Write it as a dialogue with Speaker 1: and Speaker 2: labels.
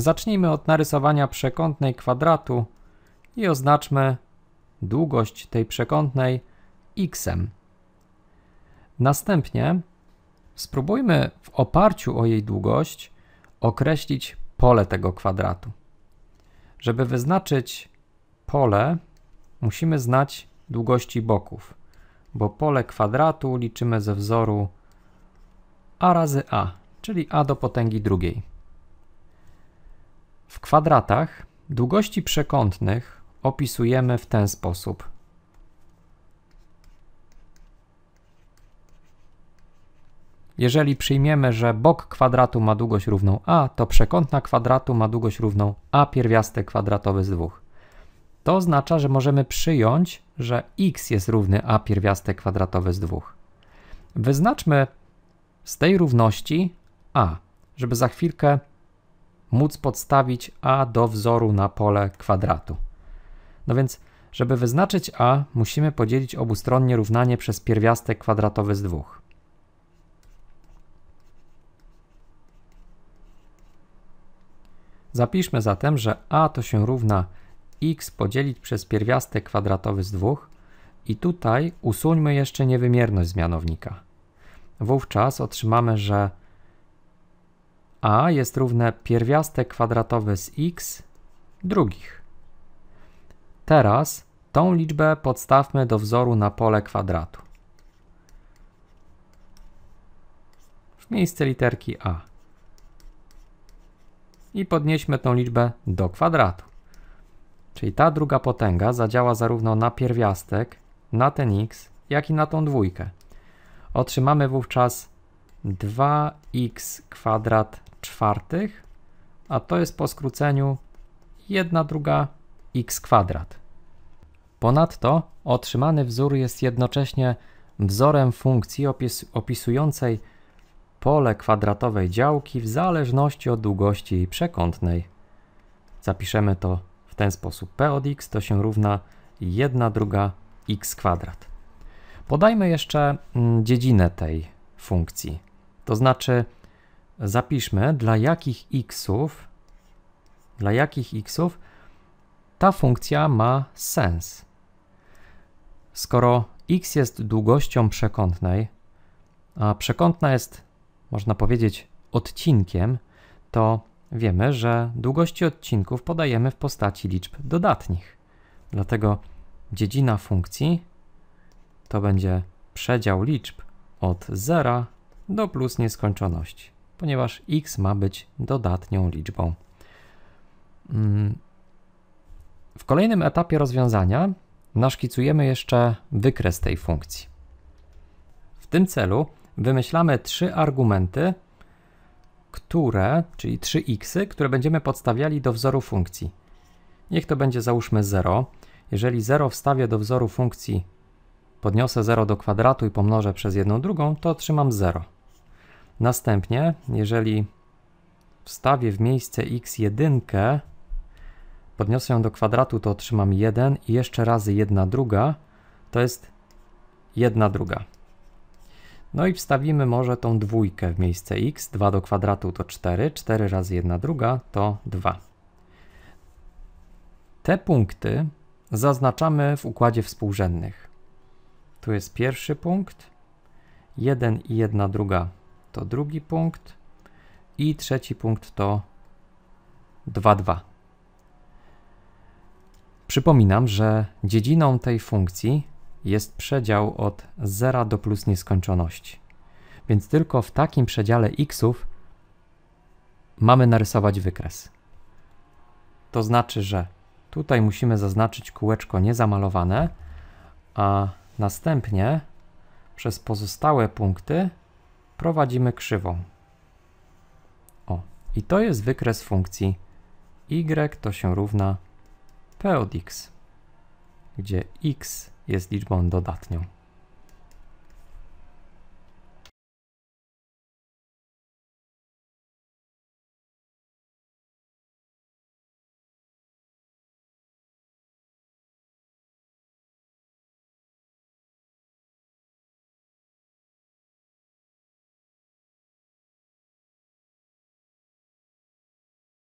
Speaker 1: Zacznijmy od narysowania przekątnej kwadratu i oznaczmy długość tej przekątnej x. -em. Następnie spróbujmy w oparciu o jej długość określić pole tego kwadratu. Żeby wyznaczyć pole, musimy znać długości boków, bo pole kwadratu liczymy ze wzoru a razy a, czyli a do potęgi drugiej. W kwadratach długości przekątnych opisujemy w ten sposób. Jeżeli przyjmiemy, że bok kwadratu ma długość równą a, to przekątna kwadratu ma długość równą a pierwiastek kwadratowy z 2. To oznacza, że możemy przyjąć, że x jest równy a pierwiastek kwadratowy z 2. Wyznaczmy z tej równości a, żeby za chwilkę móc podstawić A do wzoru na pole kwadratu. No więc, żeby wyznaczyć A, musimy podzielić obustronnie równanie przez pierwiastek kwadratowy z 2. Zapiszmy zatem, że A to się równa x podzielić przez pierwiastek kwadratowy z 2 i tutaj usuńmy jeszcze niewymierność z mianownika. Wówczas otrzymamy, że a jest równe pierwiastek kwadratowy z x drugich. Teraz tą liczbę podstawmy do wzoru na pole kwadratu. W miejsce literki a. I podnieśmy tą liczbę do kwadratu. Czyli ta druga potęga zadziała zarówno na pierwiastek, na ten x, jak i na tą dwójkę. Otrzymamy wówczas 2x kwadrat czwartych, a to jest po skróceniu 1 druga x kwadrat. Ponadto otrzymany wzór jest jednocześnie wzorem funkcji opis opisującej pole kwadratowej działki w zależności od długości jej przekątnej. Zapiszemy to w ten sposób. P od x to się równa 1 druga x kwadrat. Podajmy jeszcze mm, dziedzinę tej funkcji, to znaczy zapiszmy, dla jakich xów, dla jakich xów ta funkcja ma sens. Skoro x jest długością przekątnej, a przekątna jest, można powiedzieć, odcinkiem, to wiemy, że długości odcinków podajemy w postaci liczb dodatnich. Dlatego dziedzina funkcji to będzie przedział liczb od 0 do plus nieskończoności ponieważ x ma być dodatnią liczbą. Mm. W kolejnym etapie rozwiązania naszkicujemy jeszcze wykres tej funkcji. W tym celu wymyślamy trzy argumenty, które, czyli trzy xy, które będziemy podstawiali do wzoru funkcji. Niech to będzie załóżmy 0. Jeżeli 0 wstawię do wzoru funkcji, podniosę 0 do kwadratu i pomnożę przez jedną drugą, to otrzymam 0. Następnie, jeżeli wstawię w miejsce x jedynkę, podniosę ją do kwadratu, to otrzymam 1 i jeszcze razy 1 druga, to jest 1 druga. No i wstawimy może tą dwójkę w miejsce x, 2 do kwadratu to 4, 4 razy 1 druga to 2. Te punkty zaznaczamy w układzie współrzędnych. Tu jest pierwszy punkt, 1 i 1 druga to drugi punkt i trzeci punkt to 2,2. Przypominam, że dziedziną tej funkcji jest przedział od 0 do plus nieskończoności. Więc tylko w takim przedziale xów mamy narysować wykres. To znaczy, że tutaj musimy zaznaczyć kółeczko niezamalowane, a następnie przez pozostałe punkty prowadzimy krzywą. O, i to jest wykres funkcji y to się równa p od x, gdzie x jest liczbą dodatnią.